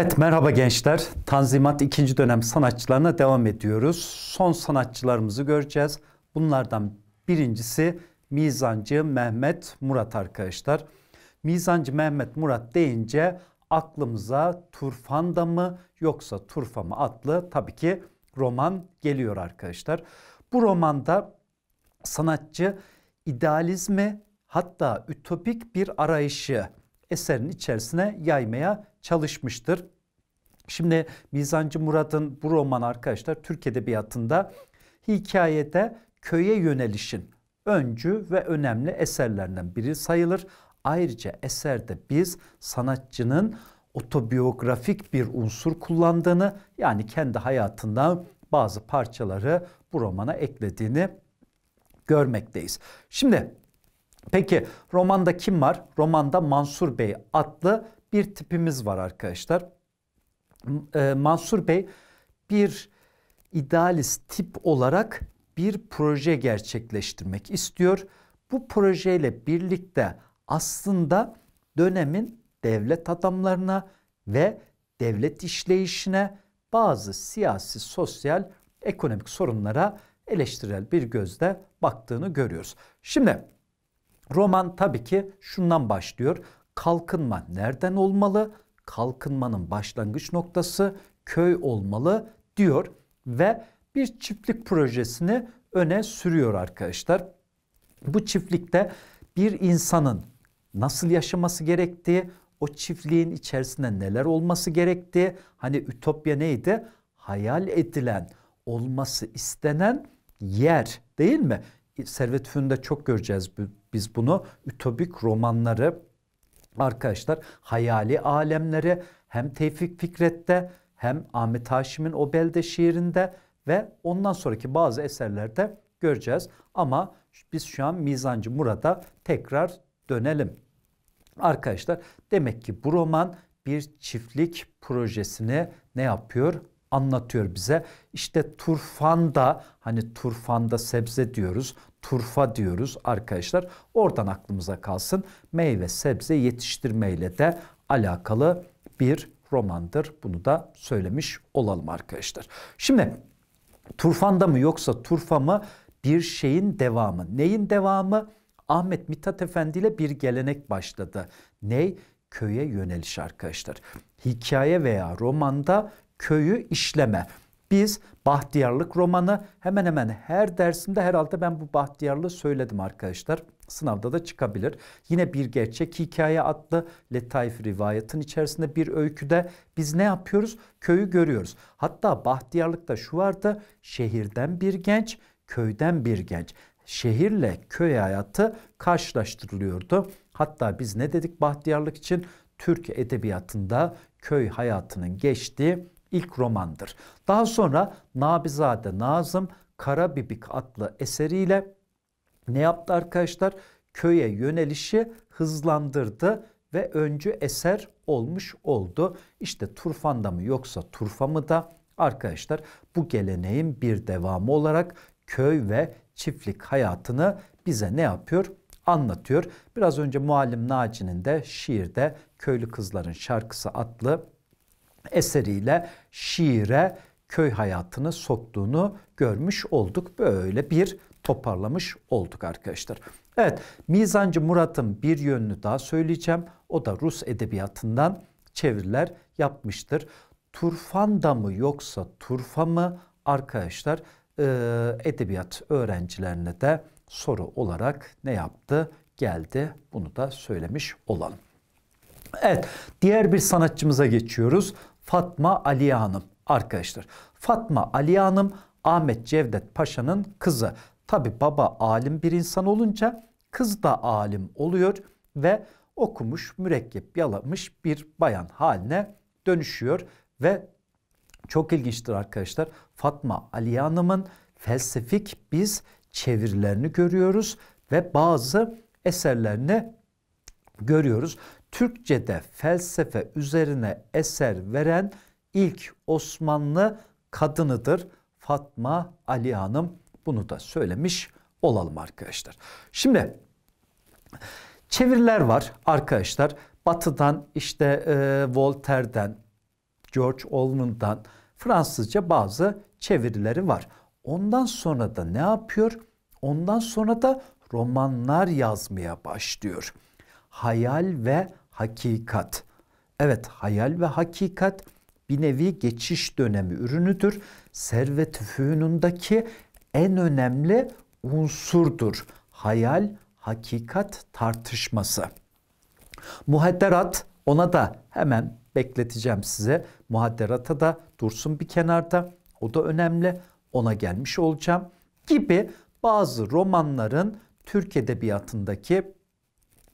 Evet merhaba gençler. Tanzimat ikinci dönem sanatçılarına devam ediyoruz. Son sanatçılarımızı göreceğiz. Bunlardan birincisi Mizancı Mehmet Murat arkadaşlar. Mizancı Mehmet Murat deyince aklımıza Turfanda mı yoksa Turfa mı adlı tabii ki roman geliyor arkadaşlar. Bu romanda sanatçı idealizmi hatta ütopik bir arayışı eserin içerisine yaymaya çalışmıştır. Şimdi Mizancı Murat'ın bu roman arkadaşlar Türk Edebiyatı'nda hikayede köye yönelişin öncü ve önemli eserlerinden biri sayılır. Ayrıca eserde biz sanatçının otobiyografik bir unsur kullandığını yani kendi hayatından bazı parçaları bu romana eklediğini görmekteyiz. Şimdi peki romanda kim var? Romanda Mansur Bey adlı bir tipimiz var arkadaşlar e, Mansur Bey bir idealist tip olarak bir proje gerçekleştirmek istiyor. Bu projeyle birlikte aslında dönemin devlet adamlarına ve devlet işleyişine bazı siyasi, sosyal, ekonomik sorunlara eleştirel bir gözle baktığını görüyoruz. Şimdi roman tabii ki şundan başlıyor. Kalkınma nereden olmalı? kalkınmanın başlangıç noktası köy olmalı diyor ve bir çiftlik projesini öne sürüyor arkadaşlar. Bu çiftlikte bir insanın nasıl yaşaması gerektiği, o çiftliğin içerisinde neler olması gerektiği, hani ütopya neydi? Hayal edilen, olması istenen yer değil mi? Servet Fünun'da çok göreceğiz biz bunu. Ütopik romanları arkadaşlar hayali alemlere hem Tevfik Fikret'te hem Ahmet Haşim'in o belde şiirinde ve ondan sonraki bazı eserlerde göreceğiz. Ama biz şu an Mizancı Murad'a tekrar dönelim. Arkadaşlar demek ki bu roman bir çiftlik projesini ne yapıyor? Anlatıyor bize. İşte turfanda hani turfanda sebze diyoruz turfa diyoruz arkadaşlar. Oradan aklımıza kalsın. Meyve sebze yetiştirmeyle de alakalı bir romandır. Bunu da söylemiş olalım arkadaşlar. Şimdi turfanda mı yoksa turfa mı bir şeyin devamı. Neyin devamı? Ahmet Mithat Efendi ile bir gelenek başladı. Ney? Köye yöneliş arkadaşlar. Hikaye veya romanda köyü işleme. Biz Bahtiyarlık romanı hemen hemen her dersimde herhalde ben bu Bahtiyarlığı söyledim arkadaşlar. Sınavda da çıkabilir. Yine bir gerçek hikaye adlı letaif rivayetin içerisinde bir öyküde biz ne yapıyoruz? Köyü görüyoruz. Hatta Bahtiyarlık'ta şu vardı. Şehirden bir genç, köyden bir genç. Şehirle köy hayatı karşılaştırılıyordu. Hatta biz ne dedik Bahtiyarlık için? Türk edebiyatında köy hayatının geçtiği ilk romandır. Daha sonra Nabizade Nazım Karabibik adlı eseriyle ne yaptı arkadaşlar? Köye yönelişi hızlandırdı ve öncü eser olmuş oldu. İşte Turfan'da mı yoksa Turfa mı da arkadaşlar bu geleneğin bir devamı olarak köy ve çiftlik hayatını bize ne yapıyor? Anlatıyor. Biraz önce Muallim Naci'nin de şiirde Köylü Kızların Şarkısı adlı eseriyle şiire köy hayatını soktuğunu görmüş olduk. Böyle bir toparlamış olduk arkadaşlar. Evet, Mizancı Murat'ın bir yönünü daha söyleyeceğim. O da Rus edebiyatından çeviriler yapmıştır. Turfan da mı yoksa turfa mı arkadaşlar e, edebiyat öğrencilerine de soru olarak ne yaptı geldi bunu da söylemiş olalım. Evet diğer bir sanatçımıza geçiyoruz. Fatma Aliye Hanım arkadaşlar. Fatma Aliye Hanım Ahmet Cevdet Paşa'nın kızı. Tabi baba alim bir insan olunca kız da alim oluyor ve okumuş, mürekkep yalamış bir bayan haline dönüşüyor ve çok ilginçtir arkadaşlar. Fatma Aliye Hanım'ın felsefik biz çevirilerini görüyoruz ve bazı eserlerini görüyoruz. Türkçe'de felsefe üzerine eser veren ilk Osmanlı kadınıdır. Fatma Ali Hanım bunu da söylemiş olalım arkadaşlar. Şimdi çeviriler var arkadaşlar. Batı'dan işte e, Voltaire'den, George Orwell'dan Fransızca bazı çevirileri var. Ondan sonra da ne yapıyor? Ondan sonra da romanlar yazmaya başlıyor. Hayal ve hakikat. Evet hayal ve hakikat bir nevi geçiş dönemi ürünüdür. Servet fühünündeki en önemli unsurdur. Hayal, hakikat tartışması. Muhadderat ona da hemen bekleteceğim size. Muhadderata da dursun bir kenarda. O da önemli. Ona gelmiş olacağım. Gibi bazı romanların Türk edebiyatındaki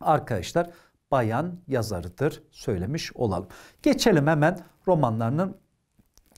arkadaşlar bayan yazarıdır söylemiş olalım. Geçelim hemen romanlarının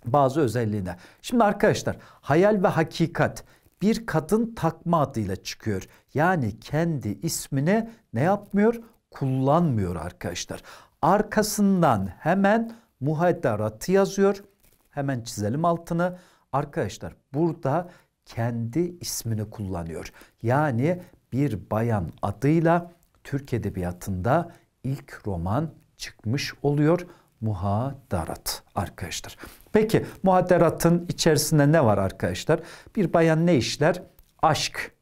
bazı özelliğine. Şimdi arkadaşlar hayal ve hakikat bir kadın takma adıyla çıkıyor. Yani kendi ismini ne yapmıyor? Kullanmıyor arkadaşlar. Arkasından hemen muhaddaratı yazıyor. Hemen çizelim altını. Arkadaşlar burada kendi ismini kullanıyor. Yani bir bayan adıyla Türk Edebiyatı'nda ilk roman çıkmış oluyor. Muhaddarat arkadaşlar. Peki muhaddaratın içerisinde ne var arkadaşlar? Bir bayan ne işler? Aşk,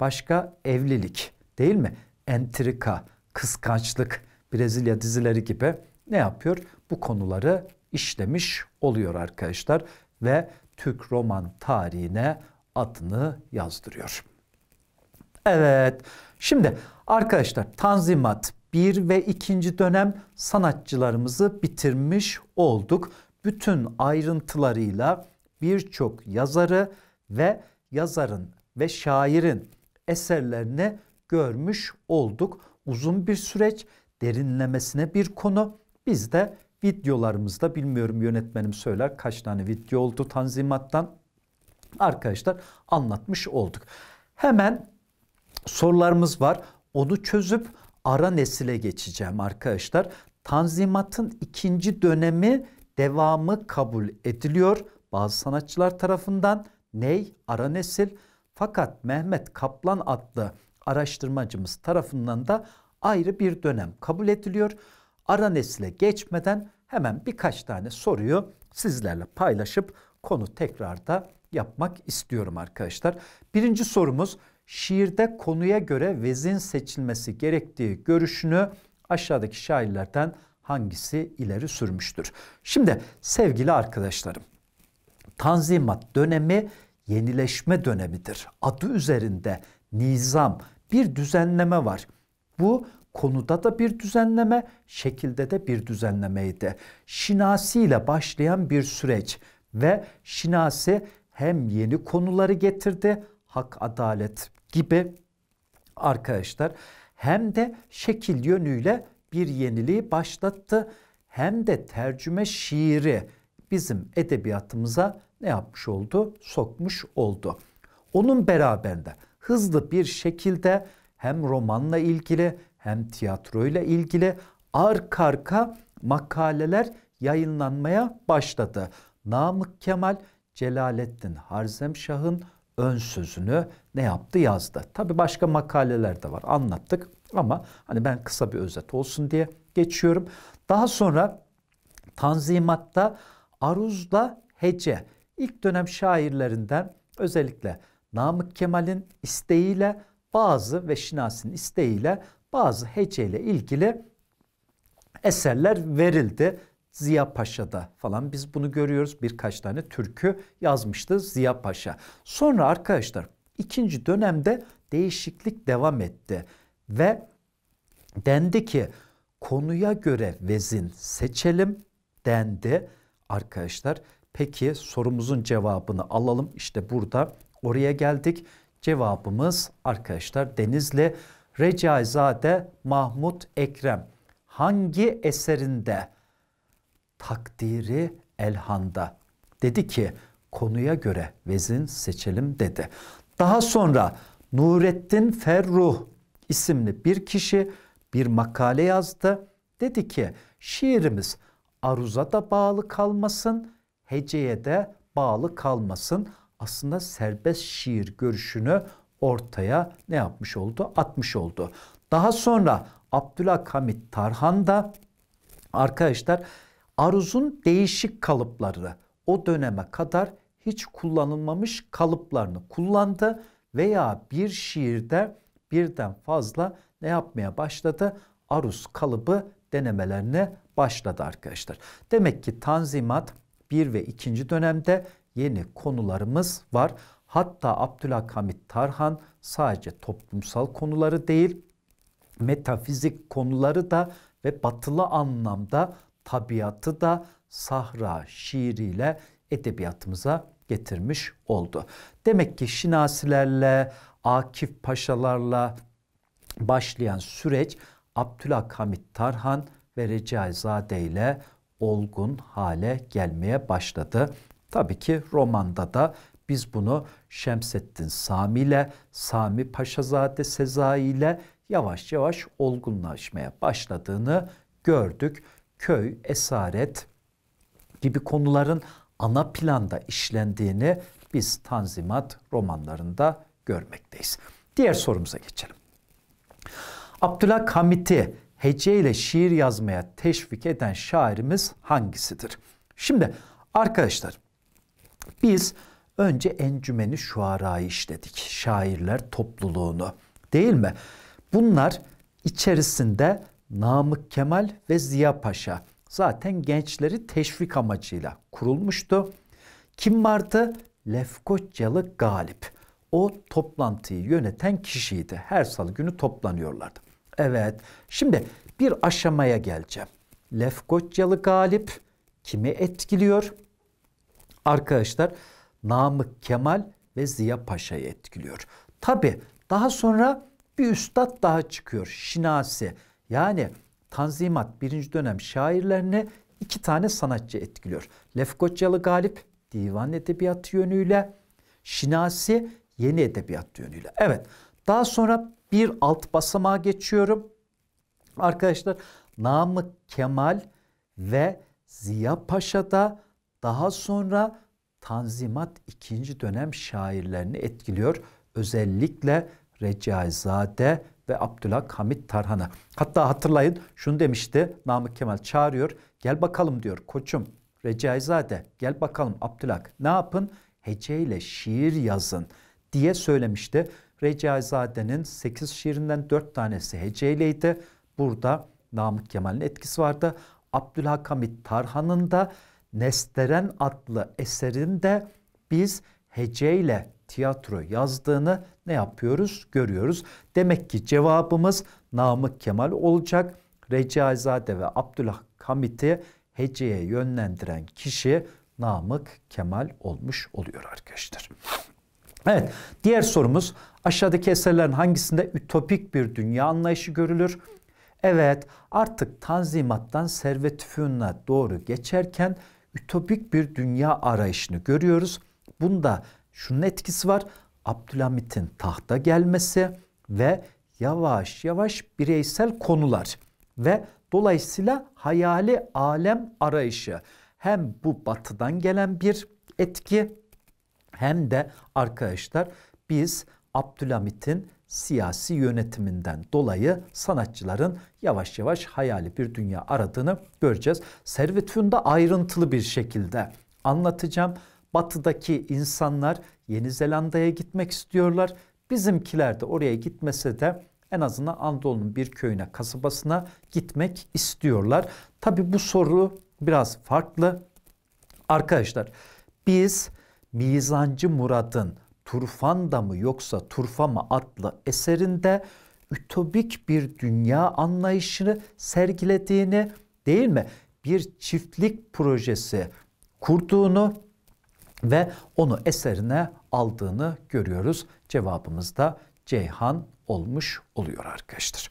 başka evlilik değil mi? Entrika, kıskançlık, Brezilya dizileri gibi ne yapıyor? Bu konuları işlemiş oluyor arkadaşlar ve Türk roman tarihine adını yazdırıyor. Evet, Şimdi arkadaşlar Tanzimat 1 ve 2. dönem sanatçılarımızı bitirmiş olduk. Bütün ayrıntılarıyla birçok yazarı ve yazarın ve şairin eserlerini görmüş olduk. Uzun bir süreç, derinlemesine bir konu. Biz de videolarımızda bilmiyorum yönetmenim söyler kaç tane video oldu Tanzimat'tan arkadaşlar anlatmış olduk. Hemen sorularımız var. Onu çözüp ara nesile geçeceğim arkadaşlar. Tanzimat'ın ikinci dönemi devamı kabul ediliyor bazı sanatçılar tarafından. Ney? Ara nesil. Fakat Mehmet Kaplan adlı araştırmacımız tarafından da ayrı bir dönem kabul ediliyor. Ara nesile geçmeden hemen birkaç tane soruyu sizlerle paylaşıp konu tekrarda yapmak istiyorum arkadaşlar. Birinci sorumuz şiirde konuya göre vezin seçilmesi gerektiği görüşünü aşağıdaki şairlerden hangisi ileri sürmüştür? Şimdi sevgili arkadaşlarım, Tanzimat dönemi yenileşme dönemidir. Adı üzerinde nizam, bir düzenleme var. Bu konuda da bir düzenleme, şekilde de bir düzenlemeydi. Şinasi ile başlayan bir süreç ve Şinasi hem yeni konuları getirdi, hak, adalet gibi arkadaşlar hem de şekil yönüyle bir yeniliği başlattı hem de tercüme şiiri bizim edebiyatımıza ne yapmış oldu? Sokmuş oldu. Onun beraberinde hızlı bir şekilde hem romanla ilgili hem tiyatroyla ilgili arka arka makaleler yayınlanmaya başladı. Namık Kemal Celalettin Harzemşah'ın ön sözünü ne yaptı yazdı. Tabi başka makaleler de var anlattık ama hani ben kısa bir özet olsun diye geçiyorum. Daha sonra Tanzimat'ta aruzla hece ilk dönem şairlerinden özellikle Namık Kemal'in isteğiyle bazı ve Şinasi'nin isteğiyle bazı heceyle ilgili eserler verildi. Ziya Paşa'da falan biz bunu görüyoruz. Birkaç tane türkü yazmıştı Ziya Paşa. Sonra arkadaşlar ikinci dönemde değişiklik devam etti ve dendi ki konuya göre vezin seçelim dendi arkadaşlar. Peki sorumuzun cevabını alalım. İşte burada oraya geldik. Cevabımız arkadaşlar Denizli Recaizade Mahmut Ekrem hangi eserinde takdiri elhanda. Dedi ki konuya göre vezin seçelim dedi. Daha sonra Nurettin Ferruh isimli bir kişi bir makale yazdı. Dedi ki şiirimiz aruza da bağlı kalmasın, heceye de bağlı kalmasın. Aslında serbest şiir görüşünü ortaya ne yapmış oldu? Atmış oldu. Daha sonra Abdülhamit Tarhan da arkadaşlar aruzun değişik kalıpları o döneme kadar hiç kullanılmamış kalıplarını kullandı veya bir şiirde birden fazla ne yapmaya başladı? Aruz kalıbı denemelerine başladı arkadaşlar. Demek ki Tanzimat 1 ve 2. dönemde yeni konularımız var. Hatta Abdülhamit Tarhan sadece toplumsal konuları değil, metafizik konuları da ve batılı anlamda tabiatı da sahra şiiriyle edebiyatımıza getirmiş oldu. Demek ki şinasilerle, Akif paşalarla başlayan süreç Hamit Tarhan ve Recaizade ile olgun hale gelmeye başladı. Tabii ki romanda da biz bunu Şemsettin Sami ile, Sami Paşazade Sezai ile yavaş yavaş olgunlaşmaya başladığını gördük köy, esaret gibi konuların ana planda işlendiğini biz Tanzimat romanlarında görmekteyiz. Diğer sorumuza geçelim. Abdülhak Hamit'i hece ile şiir yazmaya teşvik eden şairimiz hangisidir? Şimdi arkadaşlar biz önce encümeni şuarayı işledik. Şairler topluluğunu değil mi? Bunlar içerisinde Namık Kemal ve Ziya Paşa zaten gençleri teşvik amacıyla kurulmuştu. Kim vardı? Lefkoçyalı Galip. O toplantıyı yöneten kişiydi. Her salı günü toplanıyorlardı. Evet, şimdi bir aşamaya geleceğim. Lefkoçyalı Galip kimi etkiliyor? Arkadaşlar Namık Kemal ve Ziya Paşa'yı etkiliyor. Tabi daha sonra bir üstad daha çıkıyor. Şinasi. Yani Tanzimat birinci dönem şairlerine iki tane sanatçı etkiliyor. Lefkoçyalı Galip divan edebiyatı yönüyle, Şinasi yeni edebiyat yönüyle. Evet daha sonra bir alt basamağa geçiyorum. Arkadaşlar Namık Kemal ve Ziya Paşa'da daha sonra Tanzimat ikinci dönem şairlerini etkiliyor. Özellikle Recaizade ve Abdülhak Hamit Tarhan'a. Hatta hatırlayın şunu demişti Namık Kemal çağırıyor. Gel bakalım diyor koçum Recaizade gel bakalım Abdülhak ne yapın? Heceyle şiir yazın diye söylemişti. Recaizade'nin 8 şiirinden 4 tanesi heceyleydi. Burada Namık Kemal'in etkisi vardı. Abdülhak Hamit Tarhan'ın da Nesteren adlı eserinde biz heceyle tiyatro yazdığını ne yapıyoruz? Görüyoruz. Demek ki cevabımız Namık Kemal olacak. Recaizade ve Abdullah Abdülhamit'i heceye yönlendiren kişi Namık Kemal olmuş oluyor arkadaşlar. Evet, diğer sorumuz aşağıdaki eserlerin hangisinde ütopik bir dünya anlayışı görülür? Evet, artık Tanzimat'tan Servet Fünun'a doğru geçerken ütopik bir dünya arayışını görüyoruz. Bunda Şunun etkisi var. Abdülhamit'in tahta gelmesi ve yavaş yavaş bireysel konular ve dolayısıyla hayali alem arayışı hem bu batıdan gelen bir etki hem de arkadaşlar biz Abdülhamit'in siyasi yönetiminden dolayı sanatçıların yavaş yavaş hayali bir dünya aradığını göreceğiz. Servetünde ayrıntılı bir şekilde anlatacağım batıdaki insanlar Yeni Zelanda'ya gitmek istiyorlar. Bizimkiler de oraya gitmese de en azından Anadolu'nun bir köyüne, kasabasına gitmek istiyorlar. Tabi bu soru biraz farklı. Arkadaşlar biz Mizancı Murat'ın Turfanda mı yoksa Turfa mı adlı eserinde ütopik bir dünya anlayışını sergilediğini değil mi? Bir çiftlik projesi kurduğunu ve onu eserine aldığını görüyoruz. Cevabımız da Ceyhan olmuş oluyor arkadaşlar.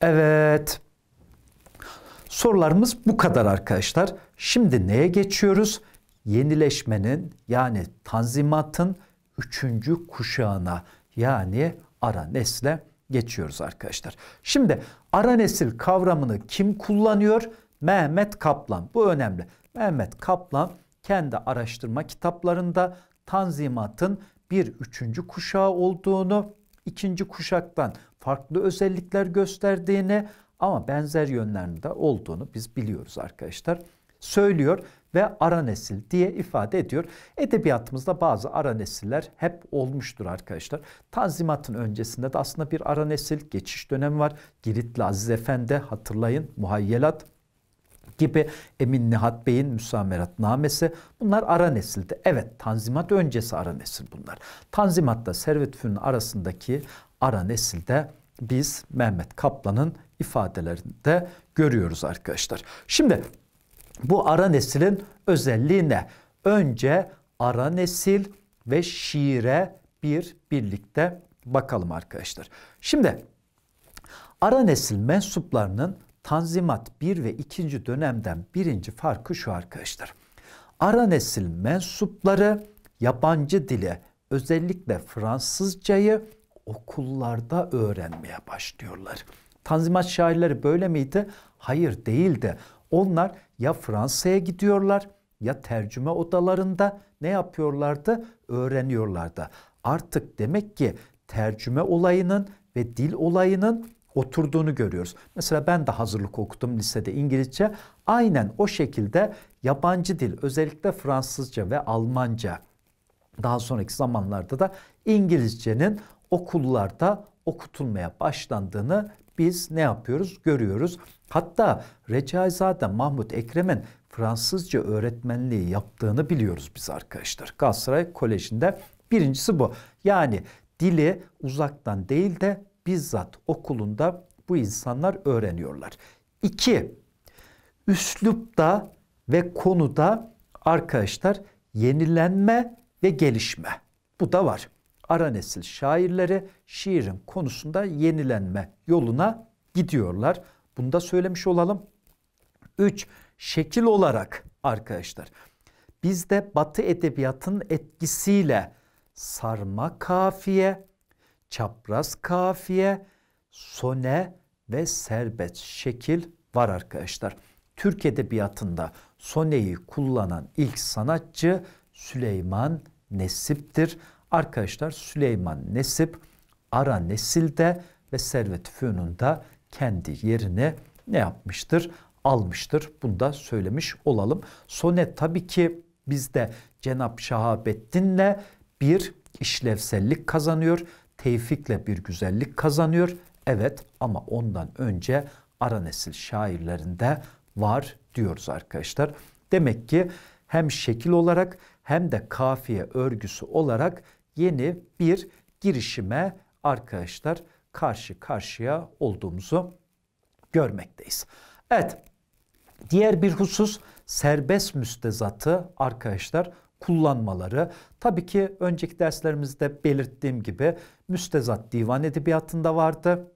Evet. Sorularımız bu kadar arkadaşlar. Şimdi neye geçiyoruz? Yenileşmenin yani tanzimatın üçüncü kuşağına yani ara nesle geçiyoruz arkadaşlar. Şimdi ara nesil kavramını kim kullanıyor? Mehmet Kaplan. Bu önemli. Mehmet Kaplan kendi araştırma kitaplarında Tanzimat'ın bir üçüncü kuşağı olduğunu, ikinci kuşaktan farklı özellikler gösterdiğini ama benzer yönlerinde olduğunu biz biliyoruz arkadaşlar. Söylüyor ve ara nesil diye ifade ediyor. Edebiyatımızda bazı ara nesiller hep olmuştur arkadaşlar. Tanzimat'ın öncesinde de aslında bir ara nesil geçiş dönemi var. Giritli Aziz Efendi hatırlayın muhayyelat gibi Emin Nihat Bey'in müsameratnamesi bunlar ara nesilde. Evet Tanzimat öncesi ara nesil bunlar. Tanzimat'ta Servet Fünun arasındaki ara nesilde biz Mehmet Kaplan'ın ifadelerinde görüyoruz arkadaşlar. Şimdi bu ara nesilin özelliği ne? Önce ara nesil ve şiire bir birlikte bakalım arkadaşlar. Şimdi ara nesil mensuplarının Tanzimat 1 ve 2. dönemden birinci farkı şu arkadaşlar. Ara nesil mensupları yabancı dile özellikle Fransızcayı okullarda öğrenmeye başlıyorlar. Tanzimat şairleri böyle miydi? Hayır değildi. Onlar ya Fransa'ya gidiyorlar ya tercüme odalarında ne yapıyorlardı? Öğreniyorlardı. Artık demek ki tercüme olayının ve dil olayının oturduğunu görüyoruz. Mesela ben de hazırlık okudum lisede İngilizce. Aynen o şekilde yabancı dil özellikle Fransızca ve Almanca daha sonraki zamanlarda da İngilizcenin okullarda okutulmaya başlandığını biz ne yapıyoruz? Görüyoruz. Hatta Recaizade Mahmut Ekrem'in Fransızca öğretmenliği yaptığını biliyoruz biz arkadaşlar. Galatasaray Koleji'nde birincisi bu. Yani dili uzaktan değil de bizzat okulunda bu insanlar öğreniyorlar. İki, üslupta ve konuda arkadaşlar yenilenme ve gelişme. Bu da var. Ara nesil şairleri şiirin konusunda yenilenme yoluna gidiyorlar. Bunu da söylemiş olalım. Üç, şekil olarak arkadaşlar bizde batı edebiyatın etkisiyle sarma kafiye çapraz kafiye, sone ve serbest şekil var arkadaşlar. Türk Edebiyatı'nda soneyi kullanan ilk sanatçı Süleyman Nesip'tir. Arkadaşlar Süleyman Nesip ara nesilde ve Servet Fünun'da kendi yerini ne yapmıştır? Almıştır. Bunu da söylemiş olalım. Sone tabii ki bizde Cenap Şahabettin'le bir işlevsellik kazanıyor tevfikle bir güzellik kazanıyor. Evet ama ondan önce ara nesil şairlerinde var diyoruz arkadaşlar. Demek ki hem şekil olarak hem de kafiye örgüsü olarak yeni bir girişime arkadaşlar karşı karşıya olduğumuzu görmekteyiz. Evet diğer bir husus serbest müstezatı arkadaşlar kullanmaları. Tabii ki önceki derslerimizde belirttiğim gibi müstezat divan edebiyatında vardı.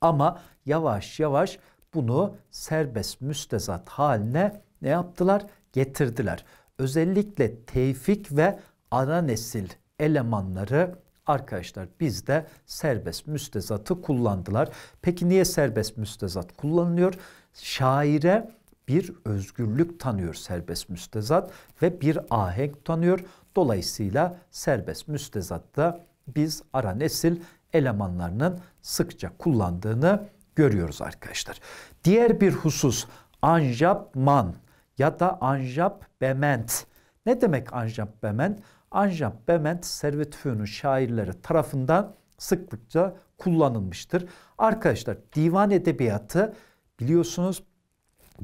Ama yavaş yavaş bunu serbest müstezat haline ne yaptılar? Getirdiler. Özellikle tevfik ve ara nesil elemanları arkadaşlar bizde serbest müstezatı kullandılar. Peki niye serbest müstezat kullanılıyor? Şaire bir özgürlük tanıyor serbest müstezat ve bir ahenk tanıyor. Dolayısıyla serbest müstezatta biz ara nesil elemanlarının sıkça kullandığını görüyoruz arkadaşlar. Diğer bir husus anjapman ya da anjap bement. Ne demek anjap bement? Anjap bement Servet Fünun şairleri tarafından sıklıkça kullanılmıştır. Arkadaşlar divan edebiyatı biliyorsunuz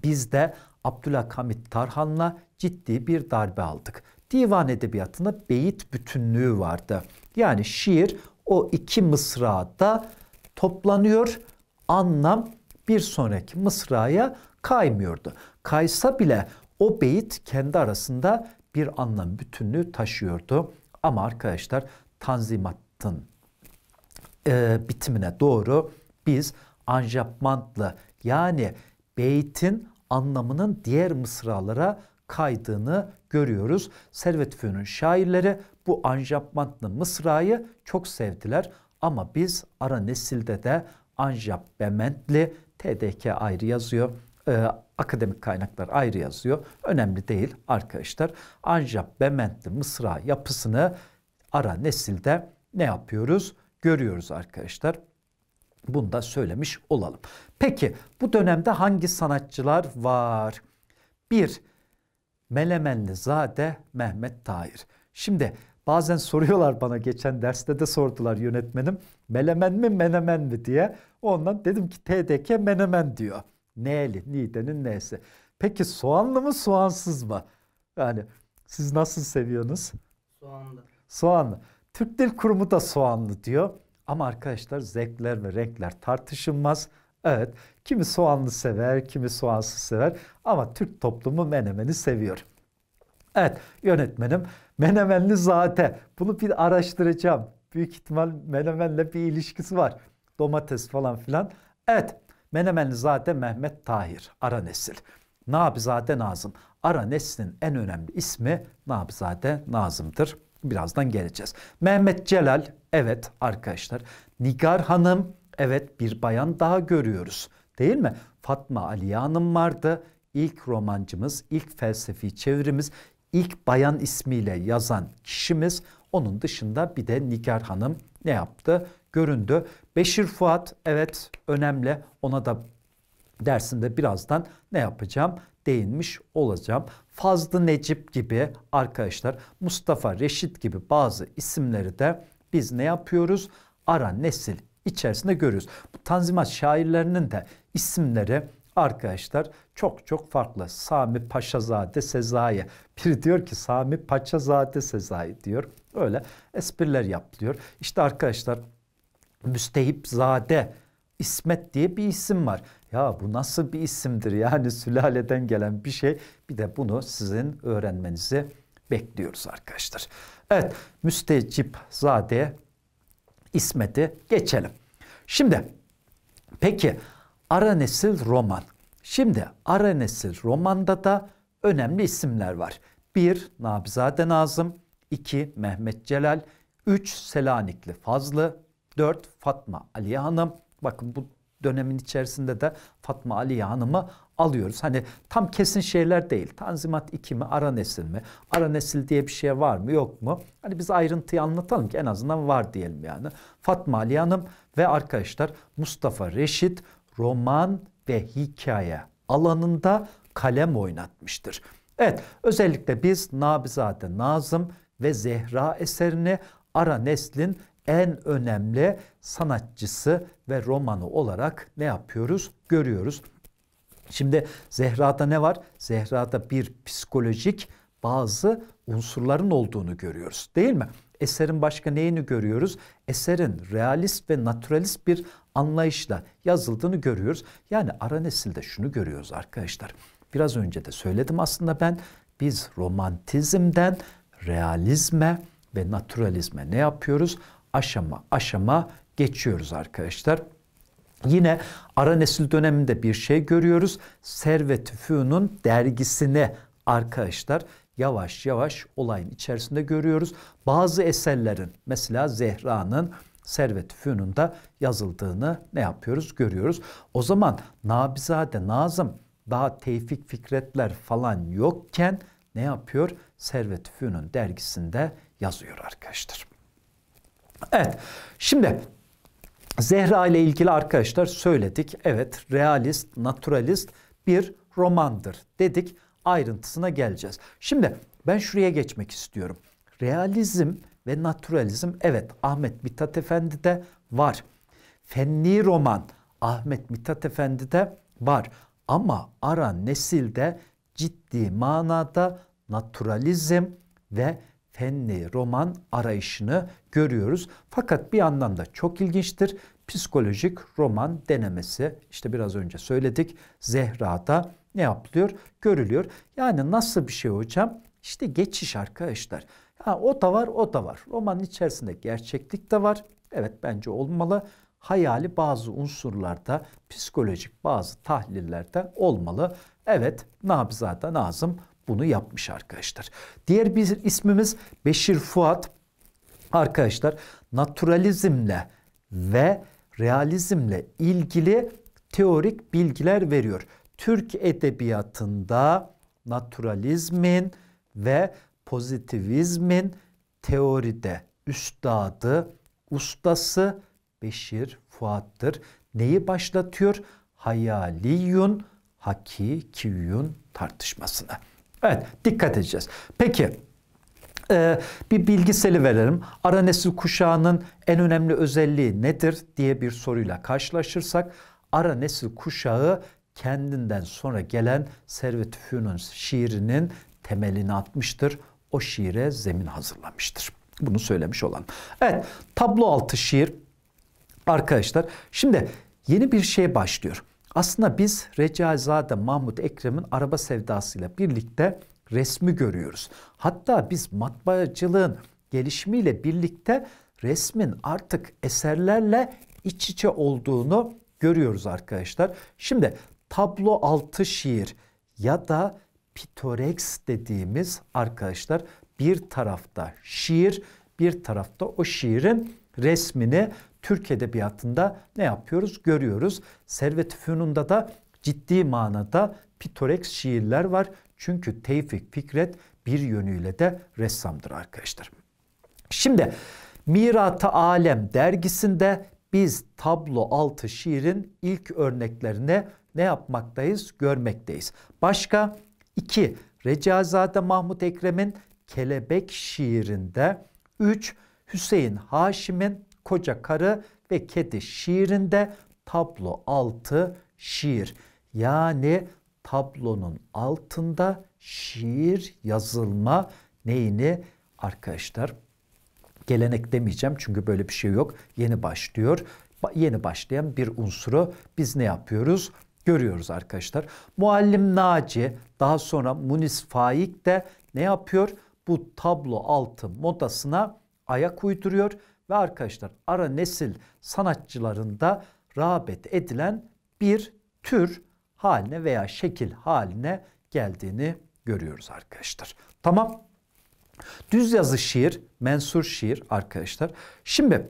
biz de Abdülhamit Tarhan'la ciddi bir darbe aldık. Divan edebiyatında beyit bütünlüğü vardı. Yani şiir o iki mısrada toplanıyor. Anlam bir sonraki mısraya kaymıyordu. Kaysa bile o beyit kendi arasında bir anlam bütünlüğü taşıyordu. Ama arkadaşlar Tanzimat'ın e, bitimine doğru biz anjapmantlı yani beytin anlamının diğer mısralara kaydığını görüyoruz. Servet Fünun şairleri bu anjapmantlı mısrayı çok sevdiler ama biz ara nesilde de anjap bementli TDK ayrı yazıyor. Ee, akademik kaynaklar ayrı yazıyor. Önemli değil arkadaşlar. Anjap bementli mısra yapısını ara nesilde ne yapıyoruz? Görüyoruz arkadaşlar. Bunu da söylemiş olalım. Peki bu dönemde hangi sanatçılar var? Bir, Melemenli Zade Mehmet Tahir. Şimdi bazen soruyorlar bana geçen derste de sordular yönetmenim. Melemen mi menemen mi diye. Ondan dedim ki TDK menemen diyor. Neyli, Nide'nin neyse. Peki soğanlı mı soğansız mı? Yani siz nasıl seviyorsunuz? Soğanlı. Soğanlı. Türk Dil Kurumu da soğanlı diyor. Ama arkadaşlar zevkler ve renkler tartışılmaz. Evet kimi soğanlı sever kimi soğansız sever ama Türk toplumu menemeni seviyor. Evet yönetmenim menemenli zate bunu bir araştıracağım. Büyük ihtimal menemenle bir ilişkisi var. Domates falan filan. Evet menemenli zate Mehmet Tahir ara nesil. Nabizade Nazım. Ara neslin en önemli ismi Nabizade Nazım'dır. Birazdan geleceğiz. Mehmet Celal evet arkadaşlar. Nigar Hanım evet bir bayan daha görüyoruz. Değil mi? Fatma Aliye Hanım vardı. İlk romancımız, ilk felsefi çevirimiz, ilk bayan ismiyle yazan kişimiz. Onun dışında bir de Nigar Hanım ne yaptı? Göründü. Beşir Fuat evet önemli. Ona da dersinde birazdan ne yapacağım? değinmiş olacağım. Fazlı Necip gibi arkadaşlar Mustafa Reşit gibi bazı isimleri de biz ne yapıyoruz? Ara nesil içerisinde görüyoruz. Bu Tanzimat şairlerinin de isimleri arkadaşlar çok çok farklı. Sami Paşazade Sezai. Biri diyor ki Sami Paşazade Sezai diyor. Öyle espriler yapılıyor. İşte arkadaşlar Müstehip Zade, İsmet diye bir isim var. Ya bu nasıl bir isimdir yani sülaleden gelen bir şey. Bir de bunu sizin öğrenmenizi bekliyoruz arkadaşlar. Evet Müstecip Zade ismeti geçelim. Şimdi peki ara nesil roman. Şimdi ara nesil romanda da önemli isimler var. 1. Nabizade Nazım 2. Mehmet Celal 3. Selanikli Fazlı 4. Fatma Aliye Hanım Bakın bu dönemin içerisinde de Fatma Aliye Hanım'ı alıyoruz. Hani tam kesin şeyler değil. Tanzimat 2 mi, ara nesil mi? Ara nesil diye bir şey var mı, yok mu? Hani biz ayrıntıyı anlatalım ki en azından var diyelim yani. Fatma Aliye Hanım ve arkadaşlar Mustafa Reşit roman ve hikaye alanında kalem oynatmıştır. Evet, özellikle biz Nabizade Nazım ve Zehra eserini ara neslin en önemli sanatçısı ve romanı olarak ne yapıyoruz? Görüyoruz. Şimdi Zehra'da ne var? Zehra'da bir psikolojik bazı unsurların olduğunu görüyoruz değil mi? Eserin başka neyini görüyoruz? Eserin realist ve naturalist bir anlayışla yazıldığını görüyoruz. Yani ara nesilde şunu görüyoruz arkadaşlar. Biraz önce de söyledim aslında ben biz romantizmden realizme ve naturalizme ne yapıyoruz? aşama aşama geçiyoruz arkadaşlar. Yine ara nesil döneminde bir şey görüyoruz. Servet Fü'nün dergisini arkadaşlar yavaş yavaş olayın içerisinde görüyoruz. Bazı eserlerin mesela Zehra'nın Servet Fünun da yazıldığını ne yapıyoruz görüyoruz. O zaman Nabizade Nazım daha Tevfik Fikretler falan yokken ne yapıyor? Servet Fünun dergisinde yazıyor arkadaşlar. Evet. Şimdi Zehra ile ilgili arkadaşlar söyledik. Evet, realist, naturalist bir romandır dedik. Ayrıntısına geleceğiz. Şimdi ben şuraya geçmek istiyorum. Realizm ve naturalizm evet Ahmet Mithat Efendi'de var. Fenli roman Ahmet Mithat Efendi'de var. Ama ara nesilde ciddi manada naturalizm ve fenli roman arayışını görüyoruz. Fakat bir yandan da çok ilginçtir. Psikolojik roman denemesi işte biraz önce söyledik Zehra'da ne yapılıyor? Görülüyor. Yani nasıl bir şey hocam? İşte geçiş arkadaşlar. Ha, o da var, o da var. Romanın içerisinde gerçeklik de var. Evet bence olmalı. Hayali bazı unsurlarda, psikolojik bazı tahlillerde olmalı. Evet, Nabizade Nazım bunu yapmış arkadaşlar. Diğer bir ismimiz Beşir Fuat. Arkadaşlar naturalizmle ve realizmle ilgili teorik bilgiler veriyor. Türk edebiyatında naturalizmin ve pozitivizmin teoride üstadı, ustası Beşir Fuat'tır. Neyi başlatıyor? Hayaliyun, hakikiyun tartışmasını. Evet dikkat edeceğiz. Peki e, bir bilgiseli verelim. Ara nesil kuşağının en önemli özelliği nedir diye bir soruyla karşılaşırsak ara nesil kuşağı kendinden sonra gelen Servet Fünun şiirinin temelini atmıştır. O şiire zemin hazırlamıştır. Bunu söylemiş olan. Evet tablo altı şiir arkadaşlar. Şimdi yeni bir şey başlıyor. Aslında biz Recaizade Mahmut Ekrem'in araba sevdasıyla birlikte resmi görüyoruz. Hatta biz matbaacılığın gelişimiyle birlikte resmin artık eserlerle iç içe olduğunu görüyoruz arkadaşlar. Şimdi tablo altı şiir ya da pitorex dediğimiz arkadaşlar bir tarafta şiir, bir tarafta o şiirin resmini Türk edebiyatında ne yapıyoruz? Görüyoruz. Servet-i Fünun'da da ciddi manada pitoreks şiirler var. Çünkü Tevfik Fikret bir yönüyle de ressamdır arkadaşlar. Şimdi Mirat-ı Alem dergisinde biz tablo altı şiirin ilk örneklerine ne yapmaktayız? Görmekteyiz. Başka iki Recaizade Mahmut Ekrem'in Kelebek şiirinde, üç Hüseyin Haşim'in koca karı ve kedi şiirinde tablo altı şiir. Yani tablonun altında şiir yazılma neyini arkadaşlar gelenek demeyeceğim çünkü böyle bir şey yok. Yeni başlıyor. Yeni başlayan bir unsuru biz ne yapıyoruz? Görüyoruz arkadaşlar. Muallim Naci daha sonra Munis Faik de ne yapıyor? Bu tablo altı modasına ayak uyduruyor ve arkadaşlar ara nesil sanatçılarında rağbet edilen bir tür haline veya şekil haline geldiğini görüyoruz arkadaşlar. Tamam. Düz yazı şiir, mensur şiir arkadaşlar. Şimdi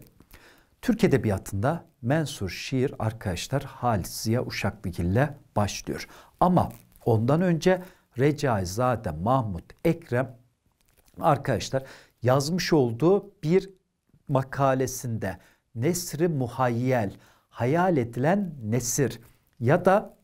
Türk Edebiyatı'nda mensur şiir arkadaşlar Halis Ziya ile başlıyor. Ama ondan önce Recaizade Mahmut Ekrem arkadaşlar yazmış olduğu bir makalesinde nesri muhayyel, hayal edilen nesir ya da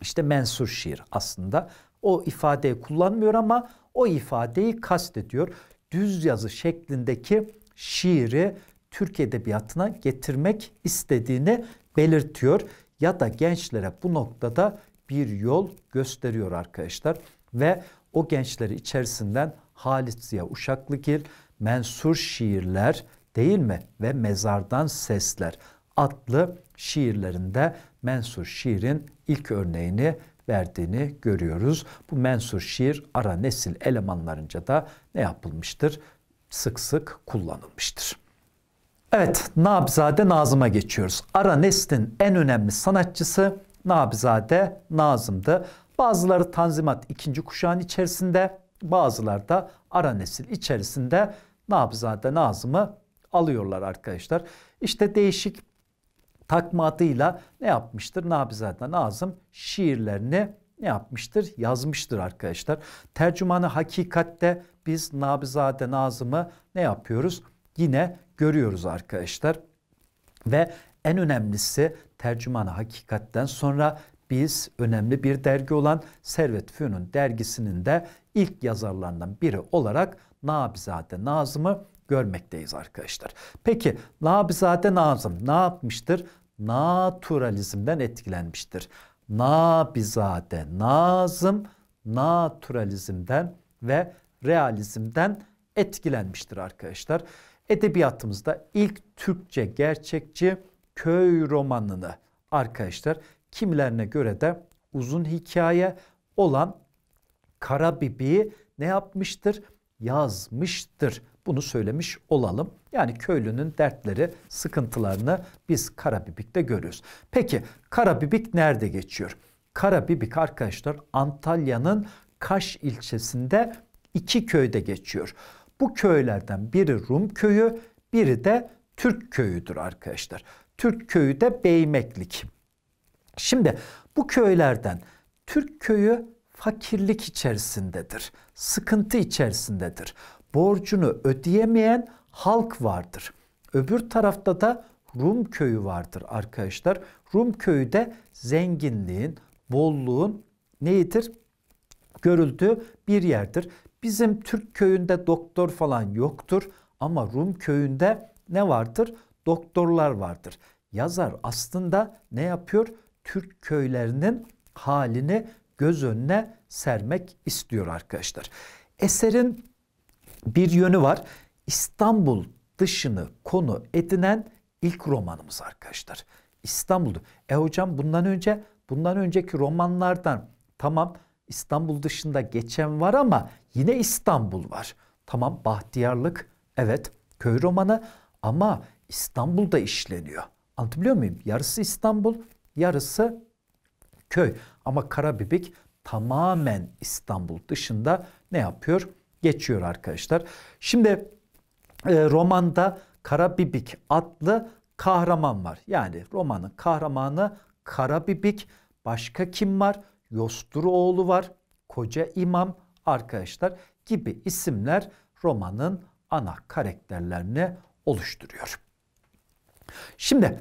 işte mensur şiir aslında o ifadeyi kullanmıyor ama o ifadeyi kastediyor. Düz yazı şeklindeki şiiri Türk edebiyatına getirmek istediğini belirtiyor ya da gençlere bu noktada bir yol gösteriyor arkadaşlar ve o gençleri içerisinden Halit Ziya Uşaklıgil, mensur şiirler değil mi? Ve mezardan sesler adlı şiirlerinde Mensur şiirin ilk örneğini verdiğini görüyoruz. Bu mensur şiir ara nesil elemanlarınca da ne yapılmıştır? Sık sık kullanılmıştır. Evet, Nabzade Nazım'a geçiyoruz. Ara neslin en önemli sanatçısı Nabzade Nazım'dı. Bazıları Tanzimat ikinci kuşağın içerisinde, bazıları da ara nesil içerisinde Nabzade Nazım'ı alıyorlar arkadaşlar. İşte değişik takmatıyla ne yapmıştır? Nabizade Nazım şiirlerini ne yapmıştır? Yazmıştır arkadaşlar. Tercümanı hakikatte biz Nabizade Nazım'ı ne yapıyoruz? Yine görüyoruz arkadaşlar. Ve en önemlisi tercümanı hakikatten sonra biz önemli bir dergi olan Servet Fünun dergisinin de ilk yazarlarından biri olarak Nabizade Nazım'ı görmekteyiz arkadaşlar. Peki Nabizade Nazım ne yapmıştır? Naturalizmden etkilenmiştir. Nabizade Nazım naturalizmden ve realizmden etkilenmiştir arkadaşlar. Edebiyatımızda ilk Türkçe gerçekçi köy romanını arkadaşlar kimlerine göre de uzun hikaye olan Karabibi'yi ne yapmıştır? Yazmıştır bunu söylemiş olalım. Yani köylünün dertleri, sıkıntılarını biz Karabibik'te görüyoruz. Peki Karabibik nerede geçiyor? Karabibik arkadaşlar Antalya'nın Kaş ilçesinde iki köyde geçiyor. Bu köylerden biri Rum köyü, biri de Türk köyüdür arkadaşlar. Türk köyü de Beymeklik. Şimdi bu köylerden Türk köyü fakirlik içerisindedir, sıkıntı içerisindedir borcunu ödeyemeyen halk vardır. Öbür tarafta da Rum köyü vardır arkadaşlar. Rum köyü de zenginliğin, bolluğun neyidir? Görüldüğü bir yerdir. Bizim Türk köyünde doktor falan yoktur ama Rum köyünde ne vardır? Doktorlar vardır. Yazar aslında ne yapıyor? Türk köylerinin halini göz önüne sermek istiyor arkadaşlar. Eserin bir yönü var. İstanbul dışını konu edinen ilk romanımız arkadaşlar. İstanbul'du. E hocam bundan önce bundan önceki romanlardan tamam İstanbul dışında geçen var ama yine İstanbul var. Tamam Bahtiyarlık evet köy romanı ama İstanbul'da işleniyor. Anlatabiliyor muyum? Yarısı İstanbul, yarısı köy. Ama Karabibik tamamen İstanbul dışında ne yapıyor? geçiyor arkadaşlar. Şimdi e, romanda Karabibik adlı kahraman var. Yani romanın kahramanı Karabibik. Başka kim var? Yosturoğlu var. Koca İmam arkadaşlar gibi isimler romanın ana karakterlerini oluşturuyor. Şimdi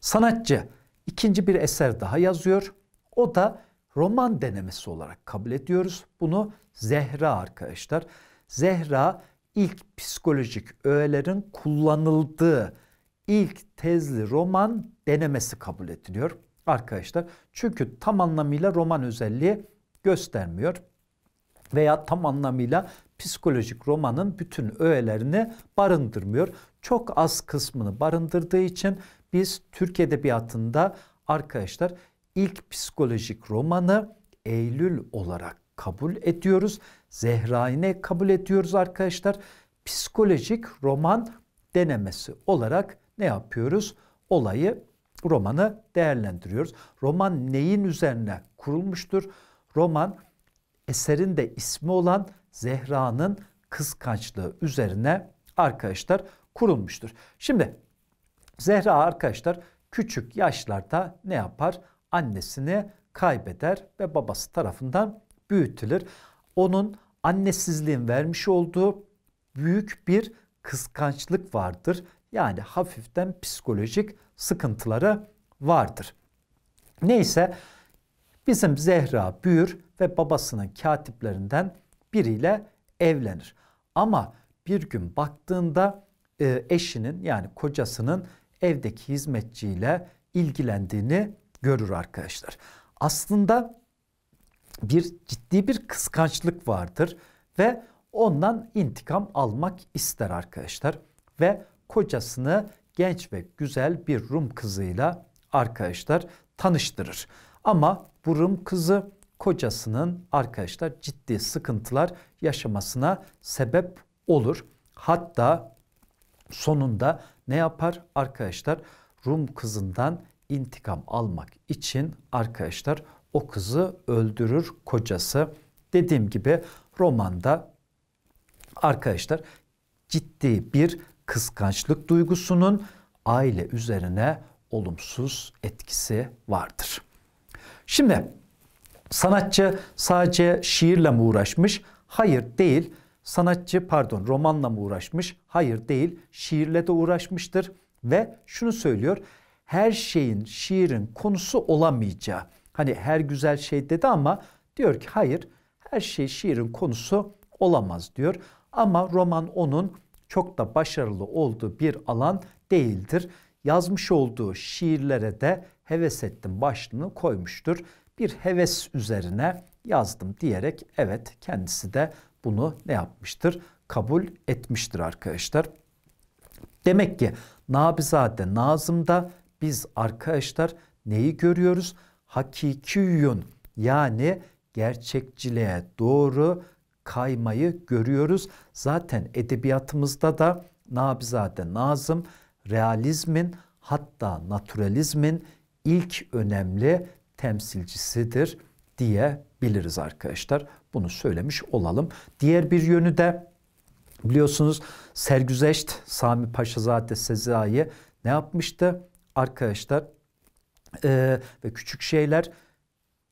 sanatçı ikinci bir eser daha yazıyor. O da roman denemesi olarak kabul ediyoruz. Bunu Zehra arkadaşlar. Zehra ilk psikolojik öğelerin kullanıldığı ilk tezli roman denemesi kabul ediliyor arkadaşlar. Çünkü tam anlamıyla roman özelliği göstermiyor veya tam anlamıyla psikolojik romanın bütün öğelerini barındırmıyor. Çok az kısmını barındırdığı için biz Türk edebiyatında arkadaşlar ilk psikolojik romanı Eylül olarak kabul ediyoruz. Zehra'yine kabul ediyoruz arkadaşlar. Psikolojik roman denemesi olarak ne yapıyoruz? Olayı, romanı değerlendiriyoruz. Roman neyin üzerine kurulmuştur? Roman eserin de ismi olan Zehra'nın kıskançlığı üzerine arkadaşlar kurulmuştur. Şimdi Zehra arkadaşlar küçük yaşlarda ne yapar? annesini kaybeder ve babası tarafından büyütülür. Onun annesizliğin vermiş olduğu büyük bir kıskançlık vardır. Yani hafiften psikolojik sıkıntıları vardır. Neyse bizim Zehra büyür ve babasının katiplerinden biriyle evlenir. Ama bir gün baktığında e, eşinin yani kocasının evdeki hizmetçiyle ilgilendiğini görür arkadaşlar. Aslında bir ciddi bir kıskançlık vardır ve ondan intikam almak ister arkadaşlar ve kocasını genç ve güzel bir Rum kızıyla arkadaşlar tanıştırır. Ama bu Rum kızı kocasının arkadaşlar ciddi sıkıntılar yaşamasına sebep olur. Hatta sonunda ne yapar arkadaşlar? Rum kızından intikam almak için arkadaşlar o kızı öldürür kocası. Dediğim gibi romanda arkadaşlar ciddi bir kıskançlık duygusunun aile üzerine olumsuz etkisi vardır. Şimdi sanatçı sadece şiirle mi uğraşmış? Hayır değil. Sanatçı pardon romanla mı uğraşmış? Hayır değil. Şiirle de uğraşmıştır ve şunu söylüyor her şeyin şiirin konusu olamayacağı. Hani her güzel şey dedi ama diyor ki hayır her şey şiirin konusu olamaz diyor. Ama roman onun çok da başarılı olduğu bir alan değildir. Yazmış olduğu şiirlere de heves ettim başlığını koymuştur. Bir heves üzerine yazdım diyerek evet kendisi de bunu ne yapmıştır? Kabul etmiştir arkadaşlar. Demek ki Nabizade Nazım'da biz arkadaşlar neyi görüyoruz? Hakiki yön yani gerçekçiliğe doğru kaymayı görüyoruz. Zaten edebiyatımızda da Nabizade Nazım realizmin hatta naturalizmin ilk önemli temsilcisidir diyebiliriz arkadaşlar. Bunu söylemiş olalım. Diğer bir yönü de biliyorsunuz Sergüzeşt Sami Paşazade Sezai ne yapmıştı? arkadaşlar e, ve küçük şeyler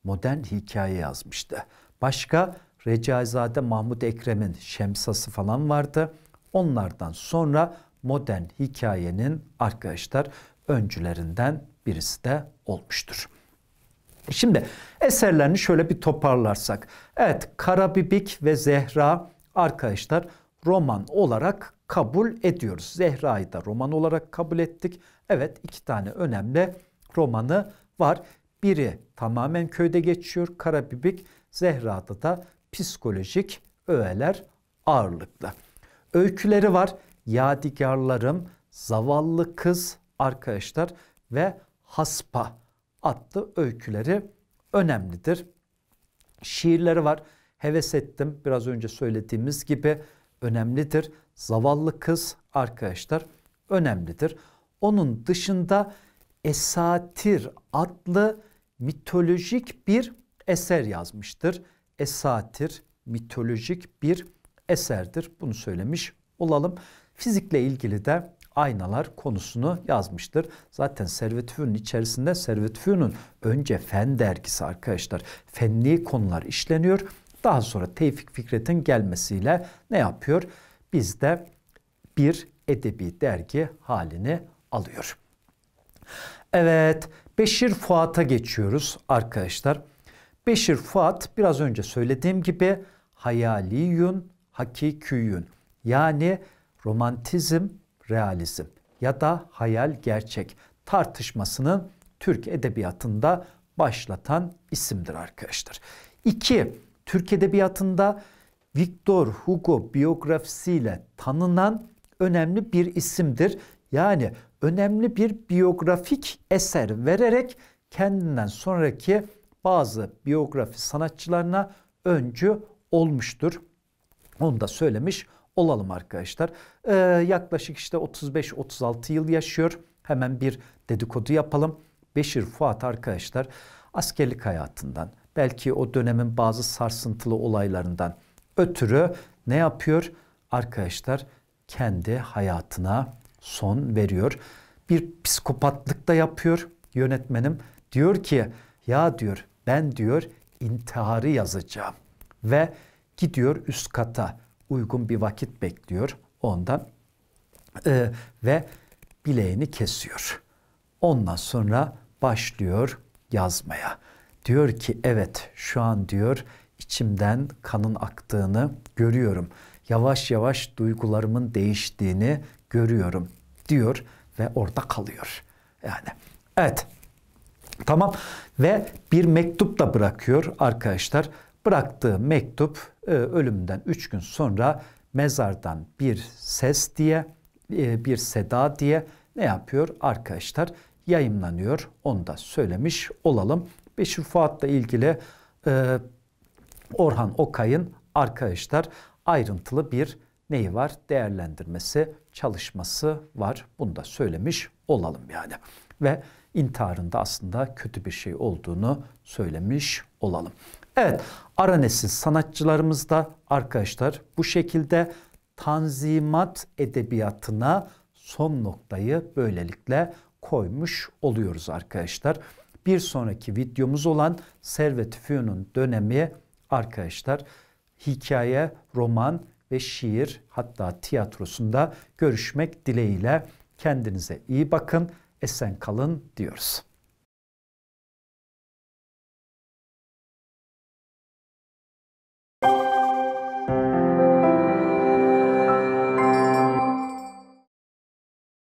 modern hikaye yazmıştı. Başka Recaizade Mahmut Ekrem'in Şemsası falan vardı. Onlardan sonra modern hikayenin arkadaşlar öncülerinden birisi de olmuştur. Şimdi eserlerini şöyle bir toparlarsak. Evet Karabibik ve Zehra arkadaşlar roman olarak kabul ediyoruz. Zehra'yı da roman olarak kabul ettik. Evet iki tane önemli romanı var. Biri tamamen köyde geçiyor. Karabibik Zehra'da da psikolojik öğeler ağırlıklı. Öyküleri var. Yadigarlarım, Zavallı Kız arkadaşlar ve Haspa adlı öyküleri önemlidir. Şiirleri var. Heves ettim biraz önce söylediğimiz gibi önemlidir. Zavallı Kız arkadaşlar önemlidir. Onun dışında Esatir adlı mitolojik bir eser yazmıştır. Esatir mitolojik bir eserdir. Bunu söylemiş olalım. Fizikle ilgili de aynalar konusunu yazmıştır. Zaten Servet Fünun içerisinde Servet Fünun önce fen dergisi arkadaşlar. Fenli konular işleniyor. Daha sonra Tevfik Fikret'in gelmesiyle ne yapıyor? Bizde bir edebi dergi halini alıyor. Evet, Beşir Fuat'a geçiyoruz arkadaşlar. Beşir Fuat biraz önce söylediğim gibi hayali yün, hakiki yün, Yani romantizm, realizm ya da hayal gerçek tartışmasının Türk edebiyatında başlatan isimdir arkadaşlar. 2. Türk edebiyatında Victor Hugo biyografisiyle tanınan önemli bir isimdir. Yani önemli bir biyografik eser vererek kendinden sonraki bazı biyografi sanatçılarına öncü olmuştur. Onu da söylemiş olalım arkadaşlar. Ee, yaklaşık işte 35-36 yıl yaşıyor. Hemen bir dedikodu yapalım. Beşir Fuat arkadaşlar askerlik hayatından belki o dönemin bazı sarsıntılı olaylarından ötürü ne yapıyor? Arkadaşlar kendi hayatına son veriyor. Bir psikopatlık da yapıyor yönetmenim. Diyor ki ya diyor ben diyor intiharı yazacağım ve gidiyor üst kata uygun bir vakit bekliyor ondan ee, ve bileğini kesiyor. Ondan sonra başlıyor yazmaya. Diyor ki evet şu an diyor içimden kanın aktığını görüyorum. Yavaş yavaş duygularımın değiştiğini görüyorum diyor ve orada kalıyor. Yani evet tamam ve bir mektup da bırakıyor arkadaşlar. Bıraktığı mektup e, ölümden 3 gün sonra mezardan bir ses diye e, bir seda diye ne yapıyor arkadaşlar? Yayınlanıyor onu da söylemiş olalım. Beşir Fuat'la ilgili e, Orhan Okay'ın arkadaşlar ayrıntılı bir neyi var? Değerlendirmesi, çalışması var. Bunu da söylemiş olalım yani. Ve intiharında aslında kötü bir şey olduğunu söylemiş olalım. Evet, Aranes'in sanatçılarımız da arkadaşlar bu şekilde tanzimat edebiyatına son noktayı böylelikle koymuş oluyoruz arkadaşlar. Bir sonraki videomuz olan Servet Fünun dönemi arkadaşlar hikaye, roman ve şiir hatta tiyatrosunda görüşmek dileğiyle kendinize iyi bakın, esen kalın diyoruz.